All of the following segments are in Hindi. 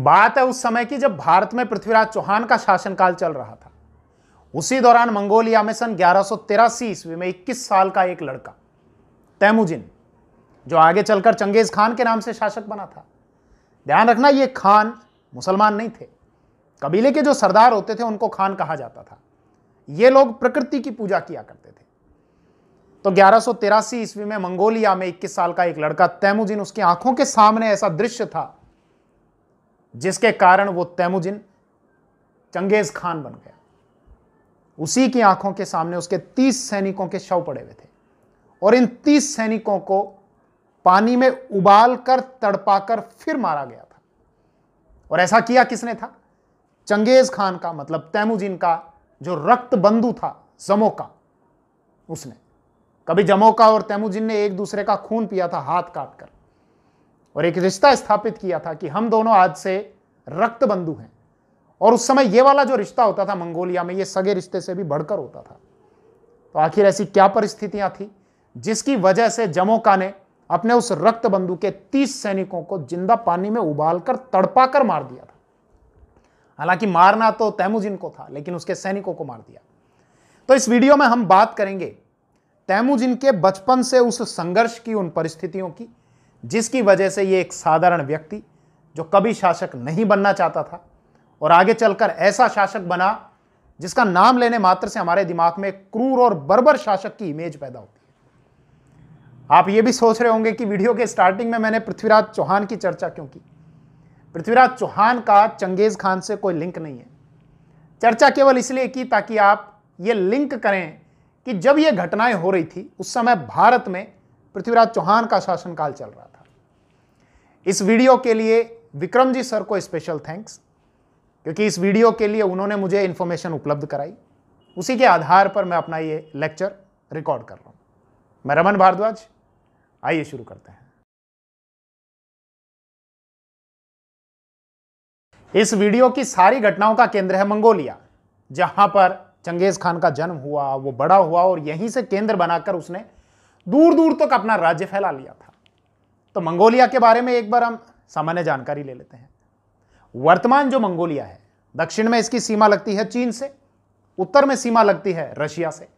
बात है उस समय की जब भारत में पृथ्वीराज चौहान का शासनकाल चल रहा था उसी दौरान मंगोलिया में सन ग्यारह ईस्वी में 21 साल का एक लड़का तैमुजिन जो आगे चलकर चंगेज खान के नाम से शासक बना था ध्यान रखना ये खान मुसलमान नहीं थे कबीले के जो सरदार होते थे उनको खान कहा जाता था ये लोग प्रकृति की पूजा किया करते थे तो ग्यारह ईस्वी में मंगोलिया में 21 साल का एक लड़का तैमुजिन उसकी आंखों के सामने ऐसा दृश्य था जिसके कारण वो तैमुजिन चंगेज खान बन गया उसी की आंखों के सामने उसके तीस सैनिकों के शव पड़े हुए थे और इन तीस सैनिकों को पानी में उबाल कर तड़पाकर फिर मारा गया था और ऐसा किया किसने था चंगेज खान का मतलब तैमुजिन का जो रक्त बंधु था जमोका उसने कभी जमोका और तैमुजिन ने एक दूसरे का खून पिया था हाथ काट कर और एक रिश्ता स्थापित किया था कि हम दोनों आज से रक्त बंधु हैं और उस समय ये वाला जो रिश्ता होता था मंगोलिया में ये सगे रिश्ते से भी बढ़कर होता था तो आखिर ऐसी क्या परिस्थितियां थी जिसकी वजह से जमोका ने अपने उस रक्त बंधु के तीस सैनिकों को जिंदा पानी में उबालकर तड़पाकर मार दिया था हालांकि मारना तो तैमुजिन को था लेकिन उसके सैनिकों को मार दिया तो इस वीडियो में हम बात करेंगे तैमुजिन के बचपन से उस संघर्ष की उन परिस्थितियों की जिसकी वजह से ये एक साधारण व्यक्ति जो कभी शासक नहीं बनना चाहता था और आगे चलकर ऐसा शासक बना जिसका नाम लेने मात्र से हमारे दिमाग में क्रूर और बर्बर शासक की इमेज पैदा होती है आप ये भी सोच रहे होंगे कि वीडियो के स्टार्टिंग में मैंने पृथ्वीराज चौहान की चर्चा क्यों की पृथ्वीराज चौहान का चंगेज खान से कोई लिंक नहीं है चर्चा केवल इसलिए की ताकि आप ये लिंक करें कि जब ये घटनाएं हो रही थी उस समय भारत में पृथ्वीराज चौहान का शासनकाल चल रहा था इस वीडियो के लिए विक्रम जी सर को स्पेशल थैंक्स क्योंकि इस वीडियो के लिए उन्होंने मुझे इन्फॉर्मेशन उपलब्ध कराई उसी के आधार पर मैं अपना ये लेक्चर रिकॉर्ड कर रहा हूँ मैं रमन भारद्वाज आइए शुरू करते हैं इस वीडियो की सारी घटनाओं का केंद्र है मंगोलिया जहां पर चंगेज खान का जन्म हुआ वो बड़ा हुआ और यहीं से केंद्र बनाकर उसने दूर दूर तक तो अपना राज्य फैला लिया था तो मंगोलिया के बारे में एक बार हम सामान्य जानकारी ले लेते हैं वर्तमान जो मंगोलिया है दक्षिण में इसकी सीमा लगती है चीन से उत्तर में सीमा लगती है रशिया से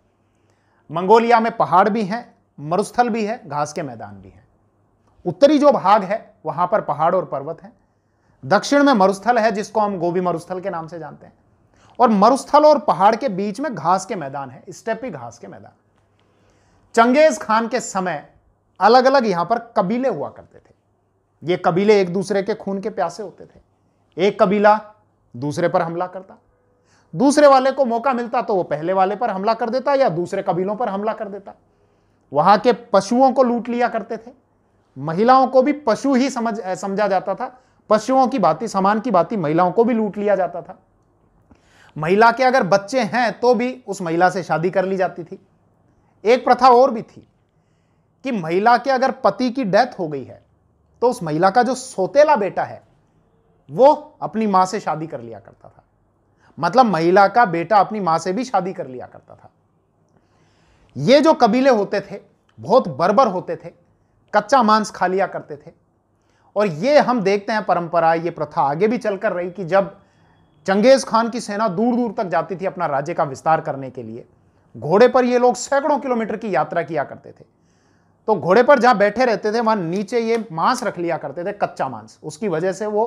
मंगोलिया में पहाड़ भी हैं मरुस्थल भी है घास के मैदान भी हैं उत्तरी जो भाग है वहां पर पहाड़ और पर्वत हैं दक्षिण में मरुस्थल है जिसको हम गोभी मरुस्थल के नाम से जानते हैं और मरुस्थल और पहाड़ के बीच में घास के मैदान है स्टेपी घास के मैदान चंगेज खान के समय अलग अलग यहां पर कबीले हुआ करते थे ये कबीले एक दूसरे के खून के प्यासे होते थे एक कबीला दूसरे पर हमला करता दूसरे वाले को मौका मिलता तो वो पहले वाले पर हमला कर देता या दूसरे कबीलों पर हमला कर देता वहां के पशुओं को लूट लिया करते थे महिलाओं को भी पशु ही समझ समझा जाता था पशुओं की भांति सामान की भांति महिलाओं को भी लूट लिया जाता था महिला के अगर बच्चे हैं तो भी उस महिला से शादी कर ली जाती थी एक प्रथा और भी थी कि महिला के अगर पति की डेथ हो गई है तो उस महिला का जो सोतेला बेटा है वो अपनी मां से शादी कर लिया करता था मतलब महिला का बेटा अपनी मां से भी शादी कर लिया करता था ये जो कबीले होते थे बहुत बर्बर होते थे कच्चा मांस खा लिया करते थे और ये हम देखते हैं परंपरा ये प्रथा आगे भी चल कर रही कि जब चंगेज खान की सेना दूर दूर तक जाती थी अपना राज्य का विस्तार करने के लिए घोड़े पर ये लोग सैकड़ों किलोमीटर की यात्रा किया करते थे तो घोड़े पर जहां बैठे रहते थे वहां नीचे ये मांस रख लिया करते थे कच्चा मांस उसकी वजह से वो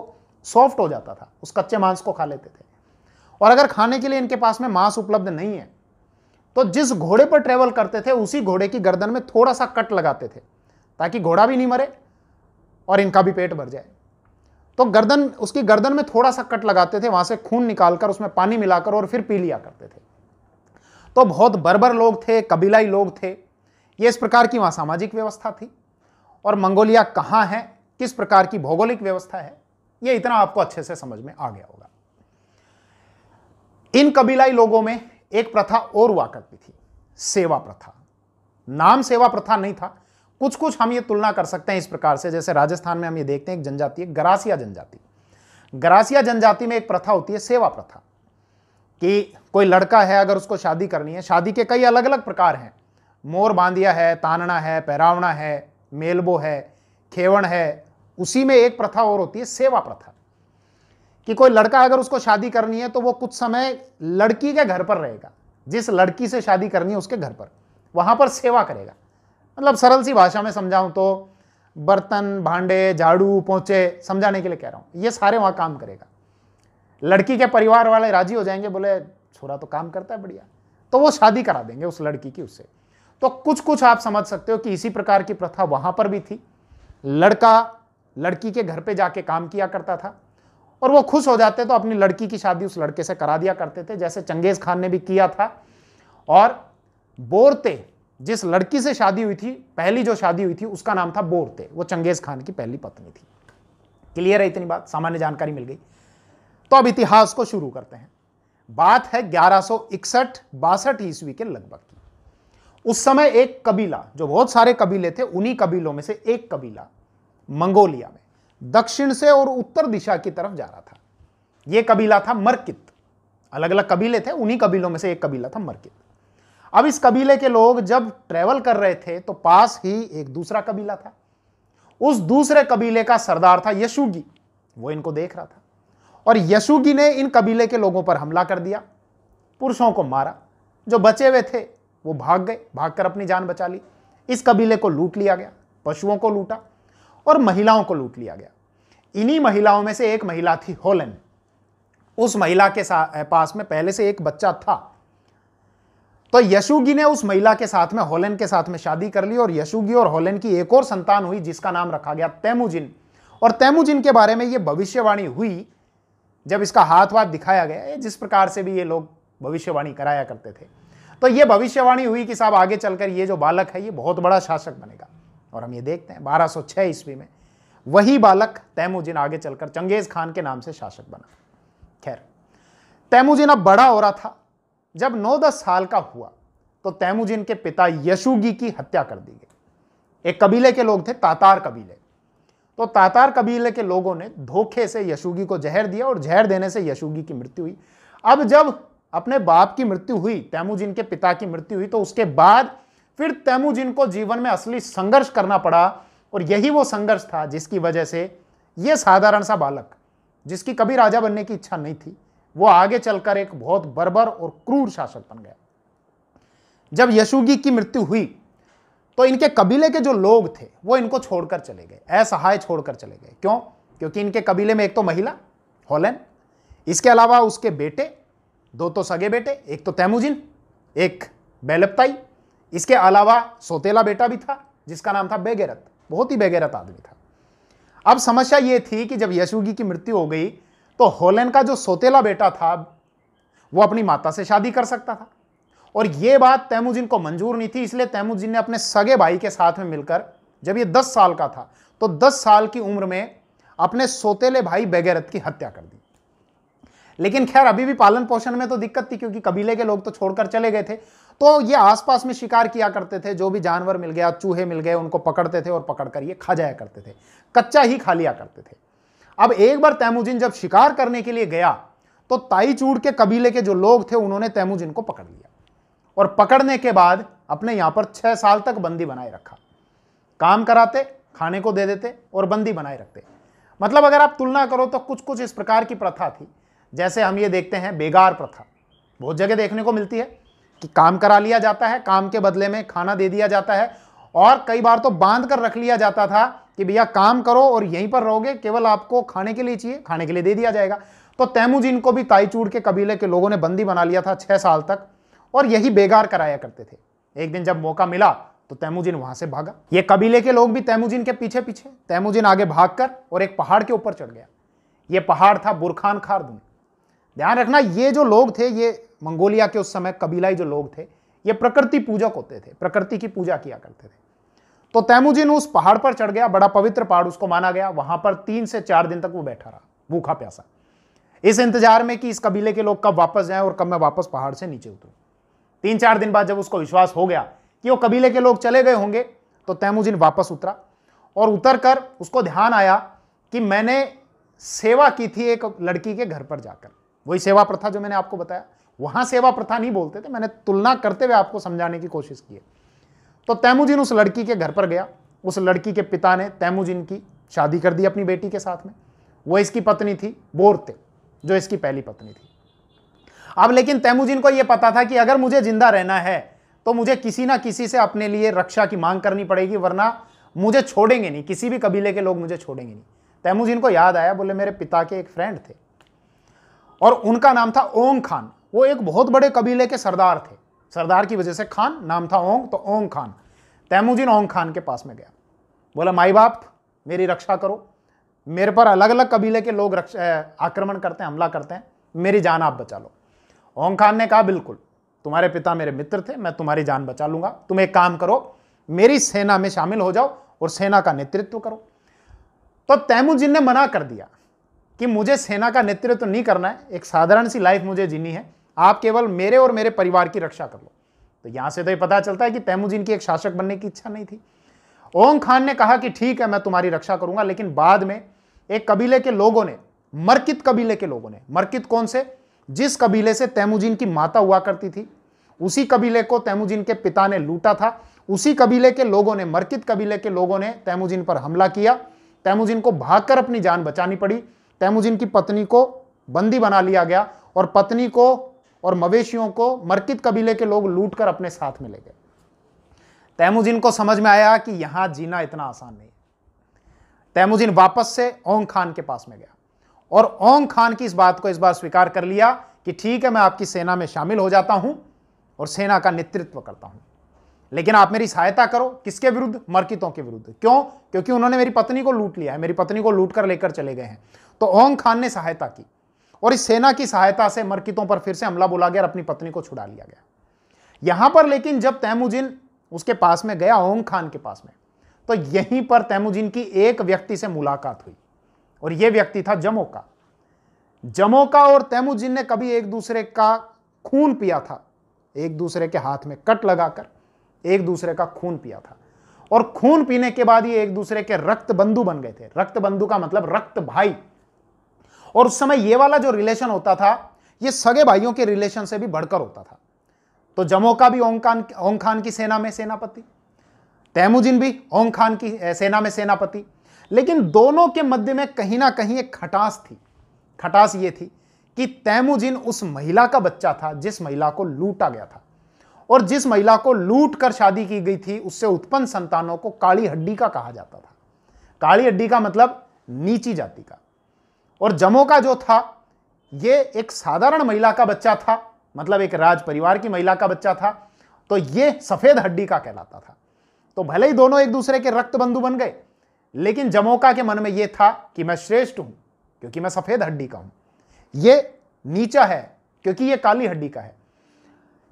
सॉफ्ट हो जाता था उस कच्चे मांस को खा लेते थे और अगर खाने के लिए इनके पास में मांस उपलब्ध नहीं है तो जिस घोड़े पर ट्रेवल करते थे उसी घोड़े की गर्दन में थोड़ा सा कट लगाते थे ताकि घोड़ा भी नहीं मरे और इनका भी पेट भर जाए तो गर्दन उसकी गर्दन में थोड़ा सा कट लगाते थे वहां से खून निकालकर उसमें पानी मिलाकर और फिर पी लिया करते थे तो बहुत बर्बर लोग थे कबीलाई लोग थे ये इस प्रकार की वहाँ सामाजिक व्यवस्था थी और मंगोलिया कहाँ है किस प्रकार की भौगोलिक व्यवस्था है ये इतना आपको अच्छे से समझ में आ गया होगा इन कबीलाई लोगों में एक प्रथा और हुआ करती थी सेवा प्रथा नाम सेवा प्रथा नहीं था कुछ कुछ हम ये तुलना कर सकते हैं इस प्रकार से जैसे राजस्थान में हम ये देखते हैं एक जनजाति है गरासिया जनजाति गरासिया जनजाति में एक प्रथा होती है सेवा प्रथा कि कोई लड़का है अगर उसको शादी करनी है शादी के कई अलग अलग प्रकार हैं मोर बांधिया है तानना है पहरावना है मेलबो है खेवण है उसी में एक प्रथा और होती है सेवा प्रथा कि कोई लड़का अगर उसको शादी करनी है तो वो कुछ समय लड़की के घर पर रहेगा जिस लड़की से शादी करनी है उसके घर पर वहाँ पर सेवा करेगा मतलब सरल सी भाषा में समझाऊँ तो बर्तन भांडे झाड़ू पोंछे समझाने के लिए कह रहा हूँ ये सारे वहाँ काम करेगा लड़की के परिवार वाले राजी हो जाएंगे बोले छोरा तो काम करता है बढ़िया तो वो शादी करा देंगे उस लड़की की उससे तो कुछ कुछ आप समझ सकते हो कि इसी प्रकार की प्रथा वहां पर भी थी लड़का लड़की के घर पे जाके काम किया करता था और वो खुश हो जाते तो अपनी लड़की की शादी उस लड़के से करा दिया करते थे जैसे चंगेज खान ने भी किया था और बोरते जिस लड़की से शादी हुई थी पहली जो शादी हुई थी उसका नाम था बोरते वो चंगेज खान की पहली पत्नी थी क्लियर है इतनी बात सामान्य जानकारी मिल गई तो अब इतिहास को शुरू करते हैं बात है ग्यारह सौ इकसठ बासठ ईस्वी के लगभग उस समय एक कबीला जो बहुत सारे कबीले थे उन्हीं कबीलों में से एक कबीला मंगोलिया में दक्षिण से और उत्तर दिशा की तरफ जा रहा था यह कबीला था मर्कित अलग अलग कबीले थे उन्हीं कबीलों में से एक कबीला था मरकित अब इस कबीले के लोग जब ट्रेवल कर रहे थे तो पास ही एक दूसरा कबीला था उस दूसरे कबीले का सरदार था यशुगी वो इनको देख रहा था और यशुगी ने इन कबीले के लोगों पर हमला कर दिया पुरुषों को मारा जो बचे हुए थे वो भाग गए भागकर अपनी जान बचा ली इस कबीले को लूट लिया गया पशुओं को लूटा और महिलाओं को लूट लिया गया इन्हीं महिलाओं में से एक महिला थी होलन उस महिला के पास में पहले से एक बच्चा था तो यशुगी ने उस महिला के साथ में होलन के साथ में शादी कर ली और यशुगी और होलन की एक और संतान हुई जिसका नाम रखा गया तैमुजिन और तैमुजिन के बारे में यह भविष्यवाणी हुई जब इसका हाथ वाथ दिखाया गया जिस प्रकार से भी ये लोग भविष्यवाणी कराया करते थे तो ये भविष्यवाणी हुई कि साहब आगे चलकर ये जो बालक है ये बहुत बड़ा शासक बनेगा और हम ये देखते हैं 1206 ईस्वी में वही बालक तैमुजिन आगे चलकर चंगेज़ खान के नाम से शासक बना खैर तैमुजिन अब बड़ा हो रहा था जब नौ दस साल का हुआ तो तैमुजिन के पिता यशुगी की हत्या कर दी गई एक कबीले के लोग थे तातार कबीले तो तातार कबीले के लोगों ने धोखे से यशुगी को जहर दिया और जहर देने से यशुगी की मृत्यु हुई अब जब अपने बाप की मृत्यु हुई तैमूजिन के पिता की मृत्यु हुई तो उसके बाद फिर तैमूजिन को जीवन में असली संघर्ष करना पड़ा और यही वो संघर्ष था जिसकी वजह से ये साधारण सा बालक जिसकी कभी राजा बनने की इच्छा नहीं थी वो आगे चलकर एक बहुत बर्बर और क्रूर शासक बन गया जब यशुगी की मृत्यु हुई तो इनके कबीले के जो लोग थे वो इनको छोड़कर चले गए असहाय छोड़कर चले गए क्यों क्योंकि इनके कबीले में एक तो महिला हॉलैंड इसके अलावा उसके बेटे दो तो सगे बेटे एक तो तैमुजिन एक बेलपताई इसके अलावा सोतेला बेटा भी था जिसका नाम था बेगैरत बहुत ही बेगैरत आदमी था अब समस्या ये थी कि जब यशुगी की मृत्यु हो गई तो होलन का जो सोतेला बेटा था वो अपनी माता से शादी कर सकता था और ये बात तैमुजिन को मंजूर नहीं थी इसलिए तैमुजिन ने अपने सगे भाई के साथ में मिलकर जब ये दस साल का था तो दस साल की उम्र में अपने सोतेले भाई बेगैरत की हत्या कर दी लेकिन खैर अभी भी पालन पोषण में तो दिक्कत थी क्योंकि कबीले के लोग तो छोड़कर चले गए थे तो ये आसपास में शिकार किया करते थे जो भी जानवर मिल गया चूहे मिल गए उनको पकड़ते थे और पकड़कर ये खा जाया करते थे कच्चा ही खा लिया करते थे अब एक बार तैमुजिन जब शिकार करने के लिए गया तो ताईचूड़ के कबीले के जो लोग थे उन्होंने तैमुजिन को पकड़ लिया और पकड़ने के बाद अपने यहाँ पर छह साल तक बंदी बनाए रखा काम कराते खाने को दे देते और बंदी बनाए रखते मतलब अगर आप तुलना करो तो कुछ कुछ इस प्रकार की प्रथा थी जैसे हम ये देखते हैं बेगार प्रथा बहुत जगह देखने को मिलती है कि काम करा लिया जाता है काम के बदले में खाना दे दिया जाता है और कई बार तो बांध कर रख लिया जाता था कि भैया काम करो और यहीं पर रहोगे केवल आपको खाने के लिए चाहिए खाने के लिए दे दिया जाएगा तो तैमूजीन को भी ताईचूड़ के कबीले के लोगों ने बंदी बना लिया था छः साल तक और यही बेगार कराया करते थे एक दिन जब मौका मिला तो तैमूजीन वहां से भागा ये कबीले के लोग भी तैमूजीन के पीछे पीछे तैमूजीन आगे भागकर और एक पहाड़ के ऊपर चढ़ गया ये पहाड़ था बुरखान खारदून ध्यान रखना ये जो लोग थे ये मंगोलिया के उस समय कबीलाई जो लोग थे ये प्रकृति पूजक होते थे प्रकृति की पूजा किया करते थे तो तैमुजिन उस पहाड़ पर चढ़ गया बड़ा पवित्र पहाड़ उसको माना गया वहां पर तीन से चार दिन तक वो बैठा रहा भूखा प्यासा इस इंतजार में कि इस कबीले के लोग कब वापस जाएं और कब मैं वापस पहाड़ से नीचे उतरू तीन चार दिन बाद जब उसको विश्वास हो गया कि वो कबीले के लोग चले गए होंगे तो तैमुजिन वापस उतरा और उतर कर उसको ध्यान आया कि मैंने सेवा की थी एक लड़की के घर पर जाकर वही सेवा प्रथा जो मैंने आपको बताया वहां सेवा प्रथा नहीं बोलते थे मैंने तुलना करते हुए आपको समझाने की कोशिश की है तो तैमुजिन उस लड़की के घर पर गया उस लड़की के पिता ने तैमुजिन की शादी कर दी अपनी बेटी के साथ में वो इसकी पत्नी थी बोरते जो इसकी पहली पत्नी थी अब लेकिन तैमुजिन को यह पता था कि अगर मुझे जिंदा रहना है तो मुझे किसी ना किसी से अपने लिए रक्षा की मांग करनी पड़ेगी वरना मुझे छोड़ेंगे नहीं किसी भी कबीले के लोग मुझे छोड़ेंगे नहीं तैमुजिन को याद आया बोले मेरे पिता के एक फ्रेंड थे और उनका नाम था ओंग खान वो एक बहुत बड़े कबीले के सरदार थे सरदार की वजह से खान नाम था ओंग तो ओंग खान तैमुजिन ओंग खान के पास में गया बोला माई बाप मेरी रक्षा करो मेरे पर अलग अलग कबीले के लोग आक्रमण करते हैं हमला करते हैं मेरी जान आप बचा लो ओंग खान ने कहा बिल्कुल तुम्हारे पिता मेरे मित्र थे मैं तुम्हारी जान बचा लूंगा तुम एक काम करो मेरी सेना में शामिल हो जाओ और सेना का नेतृत्व करो तो तैमुजिन ने मना कर दिया कि मुझे सेना का नेतृत्व तो नहीं करना है एक साधारण सी लाइफ मुझे जीनी है आप केवल मेरे और मेरे परिवार की रक्षा कर लो तो यहां से तो ये पता चलता है कि तैमुजीन की एक शासक बनने की इच्छा नहीं थी ओम खान ने कहा कि ठीक है मैं तुम्हारी रक्षा करूंगा लेकिन बाद में एक कबीले के लोगों ने मरकित कबीले के लोगों ने मरकित कौन से जिस कबीले से तैमुजीन की माता हुआ करती थी उसी कबीले को तैमुजीन के पिता ने लूटा था उसी कबीले के लोगों ने मरकित कबीले के लोगों ने तैमुजीन पर हमला किया तैमुजीन को भागकर अपनी जान बचानी पड़ी तैमुजिन की पत्नी को बंदी बना लिया गया और पत्नी को और मवेशियों को मरकित कबीले के लोग लूट कर अपने साथ में ले गए तैमुजिन को समझ में आया कि यहां जीना इतना आसान नहीं तैमुजिन वापस से ओंग खान के पास में गया और ओंग खान की इस बात को इस बार स्वीकार कर लिया कि ठीक है मैं आपकी सेना में शामिल हो जाता हूं और सेना का नेतृत्व करता हूं लेकिन आप मेरी सहायता करो किसके विरुद्ध मर्कितों के विरुद्ध क्यों क्योंकि उन्होंने मेरी पत्नी को लूट लिया है मेरी पत्नी को लूट कर लेकर चले गए हैं तो ओंग खान ने सहायता की और इस सेना की सहायता से मरकितों पर फिर से हमला बोला गया और अपनी पत्नी को छुड़ा लिया गया यहां पर लेकिन जब तैमुजिन उसके पास में गया ओंग खान के पास में तो यहीं पर तैमुजिन की एक व्यक्ति से मुलाकात हुई और यह व्यक्ति था जमो का जमो का और तैमुजिन ने कभी एक दूसरे का खून पिया था एक दूसरे के हाथ में कट लगाकर एक दूसरे का खून पिया था और खून पीने के बाद ये एक दूसरे के रक्त बंधु बन गए थे रक्त बंधु का मतलब रक्त भाई और उस समय ये वाला जो रिलेशन होता था ये सगे भाइयों के रिलेशन से भी बढ़कर होता था तो जमो का भी ओंग खान ओंग खान की सेना में सेनापति तैमुजिन भी ओंग खान की सेना में सेनापति लेकिन दोनों के मध्य में कहीं ना कहीं एक खटास थी खटास ये थी कि तैमुजिन उस महिला का बच्चा था जिस महिला को लूटा गया था और जिस महिला को लूट कर शादी की गई थी उससे उत्पन्न संतानों को काली हड्डी का कहा जाता था काली हड्डी का मतलब नीची जाति का और जमो का जो था ये एक साधारण महिला का बच्चा था मतलब एक राज परिवार की महिला का बच्चा था तो ये सफेद हड्डी का कहलाता था तो भले ही दोनों एक दूसरे के रक्त बंधु बन गए लेकिन जमोका के मन में यह था कि मैं श्रेष्ठ हूं क्योंकि मैं सफेद हड्डी का हूं यह नीचा है क्योंकि यह काली हड्डी का है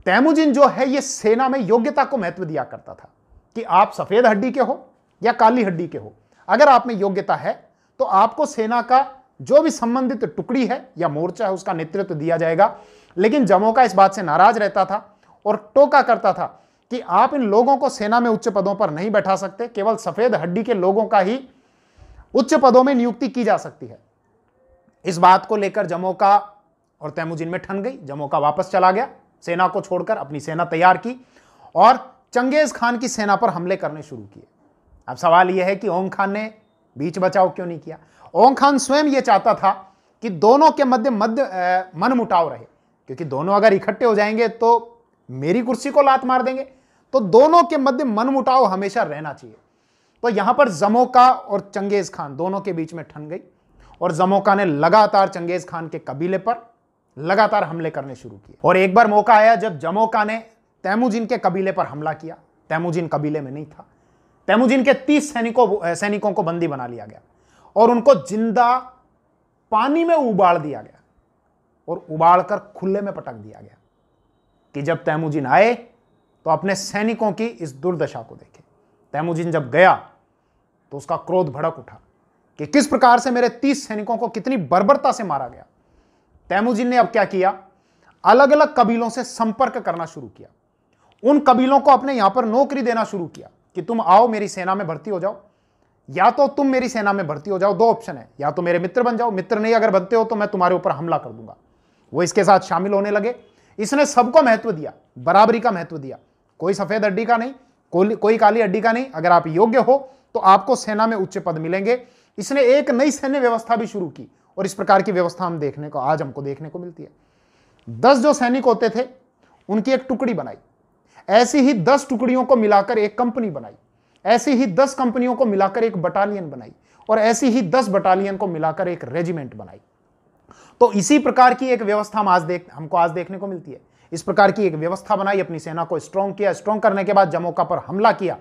तैमुजिन जो है यह सेना में योग्यता को महत्व दिया करता था कि आप सफेद हड्डी के हो या काली हड्डी के हो अगर आप में योग्यता है तो आपको सेना का जो भी संबंधित टुकड़ी है या मोर्चा है उसका नेतृत्व दिया जाएगा लेकिन जमोका इस बात से नाराज रहता था और टोका करता था कि आप इन लोगों को सेना में उच्च पदों पर नहीं बैठा सकते केवल सफेद हड्डी के लोगों का ही उच्च पदों में नियुक्ति की जा सकती है इस बात को लेकर जमोका और तैमुजिन में ठन गई जमोका वापस चला गया सेना को छोड़कर अपनी सेना तैयार की और चंगेज खान की सेना पर हमले करने शुरू किए अब सवाल यह है कि ओम खान ने बीच बचाव क्यों नहीं किया ओम खान स्वयं यह चाहता था कि दोनों के मध्य मध्य मन मुटाव रहे क्योंकि दोनों अगर इकट्ठे हो जाएंगे तो मेरी कुर्सी को लात मार देंगे तो दोनों के मध्य मन मुटाव हमेशा रहना चाहिए तो यहां पर जमोका और चंगेज खान दोनों के बीच में ठन गई और जमोका ने लगातार चंगेज खान के कबीले पर लगातार हमले करने शुरू किए और एक बार मौका आया जब जमोका ने तैमुजिन के कबीले पर हमला किया तैमुजिन कबीले में नहीं था तैमुजिन के तीस सैनिकों सैनिकों को बंदी बना लिया गया और उनको जिंदा पानी में उबाल दिया गया और उबाल कर खुले में पटक दिया गया कि जब तैमुजिन आए तो अपने सैनिकों की इस दुर्दशा को देखे तैमुजिन जब गया तो उसका क्रोध भड़क उठा कि किस प्रकार से मेरे तीस सैनिकों को कितनी बर्बरता से मारा गया तैमुजिन ने अब क्या किया अलग अलग कबीलों से संपर्क करना शुरू किया उन कबीलों को अपने यहां पर नौकरी देना शुरू किया कि तुम आओ मेरी सेना में भर्ती हो जाओ या तो तुम मेरी सेना में भर्ती हो जाओ दो ऑप्शन है या तो मेरे मित्र बन जाओ मित्र नहीं अगर बनते हो तो मैं तुम्हारे ऊपर हमला कर दूंगा वो इसके साथ शामिल होने लगे इसने सबको महत्व दिया बराबरी का महत्व दिया कोई सफेद अड्डी का नहीं कोई कोई काली अड्डी का नहीं अगर आप योग्य हो तो आपको सेना में उच्च पद मिलेंगे इसने एक नई सैन्य व्यवस्था भी शुरू की और इस प्रकार की व्यवस्था हम देखने को आज हमको देखने को मिलती है दस जो सैनिक होते थे उनकी एक टुकड़ी बनाई ऐसी ही दस टुकड़ियों को मिलाकर एक कंपनी बनाई ऐसी ही दस कंपनियों को मिलाकर एक बटालियन बनाई और ऐसी ही दस बटालियन को मिलाकर एक रेजिमेंट बनाई तो इसी प्रकार की एक व्यवस्था हम आज देख हमको आज देखने को मिलती है इस प्रकार की एक व्यवस्था बनाई अपनी सेना को स्ट्रॉन्ग किया स्ट्रॉन्ग करने के बाद जमोका पर हमला किया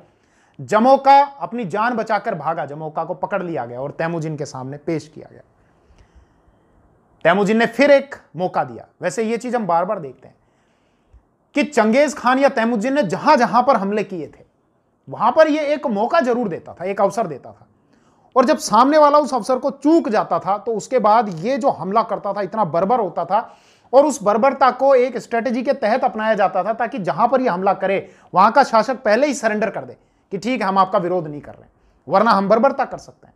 जमोका अपनी जान बचाकर भागा जमोका को पकड़ लिया गया और तैमुजिन के सामने पेश किया गया तैमुजिन ने फिर एक मौका दिया वैसे यह चीज हम बार बार देखते हैं कि चंगेज खान या तैमुजिन ने जहां जहां पर हमले किए थे वहां पर ये एक मौका जरूर देता था एक अवसर देता था और जब सामने वाला उस अवसर को चूक जाता था तो उसके बाद ये जो हमला करता था इतना बर्बर होता था और उस बर्बरता को एक स्ट्रेटेजी के तहत अपनाया जाता था ताकि जहां पर ये हमला करे वहां का शासक पहले ही सरेंडर कर दे कि ठीक है हम आपका विरोध नहीं कर रहे वरना हम बर्बरता कर सकते हैं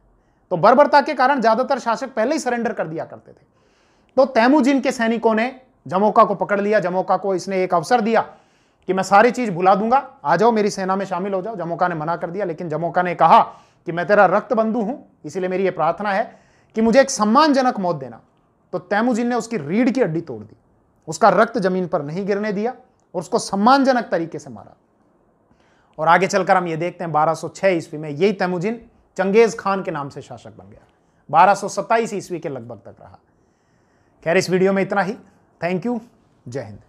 तो बर्बरता के कारण ज्यादातर शासक पहले ही सरेंडर कर दिया करते थे तो तैमूजिन के सैनिकों ने जमोका को पकड़ लिया जमोका को इसने एक अवसर दिया कि मैं सारी चीज भुला दूंगा आ जाओ मेरी सेना में शामिल हो जाओ जमोका ने मना कर दिया लेकिन जमोका ने कहा कि मैं तेरा रक्त बंधु हूं इसीलिए मेरी यह प्रार्थना है कि मुझे एक सम्मानजनक मौत देना तो तैमुजिन ने उसकी रीढ़ की अड्डी तोड़ दी उसका रक्त जमीन पर नहीं गिरने दिया और उसको सम्मानजनक तरीके से मारा और आगे चलकर हम ये देखते हैं 1206 ईस्वी में यही तैमुजिन चंगेज खान के नाम से शासक बन गया बारह ईस्वी के लगभग तक रहा खैर इस वीडियो में इतना ही थैंक यू जय हिंद